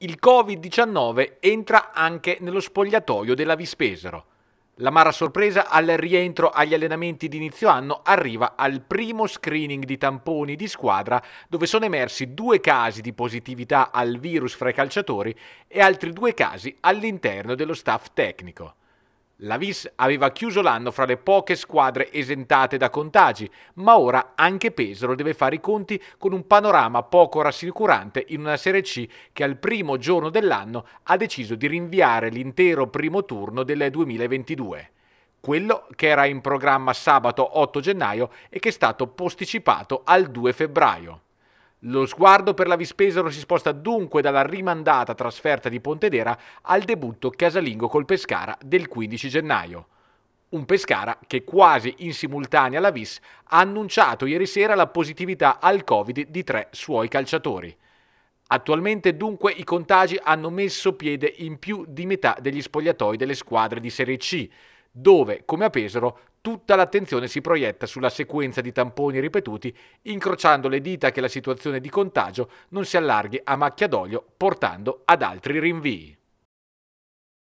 il Covid-19 entra anche nello spogliatoio della Vispesero. L'amara sorpresa al rientro agli allenamenti d'inizio anno arriva al primo screening di tamponi di squadra dove sono emersi due casi di positività al virus fra i calciatori e altri due casi all'interno dello staff tecnico. La Vis aveva chiuso l'anno fra le poche squadre esentate da contagi, ma ora anche Pesaro deve fare i conti con un panorama poco rassicurante in una Serie C che al primo giorno dell'anno ha deciso di rinviare l'intero primo turno del 2022. Quello che era in programma sabato 8 gennaio e che è stato posticipato al 2 febbraio. Lo sguardo per la Vispesaro si sposta dunque dalla rimandata trasferta di Pontedera al debutto casalingo col Pescara del 15 gennaio. Un Pescara che quasi in simultanea alla Vis ha annunciato ieri sera la positività al Covid di tre suoi calciatori. Attualmente dunque i contagi hanno messo piede in più di metà degli spogliatoi delle squadre di Serie C, dove, come a Pesaro, tutta l'attenzione si proietta sulla sequenza di tamponi ripetuti, incrociando le dita che la situazione di contagio non si allarghi a macchia d'olio, portando ad altri rinvii.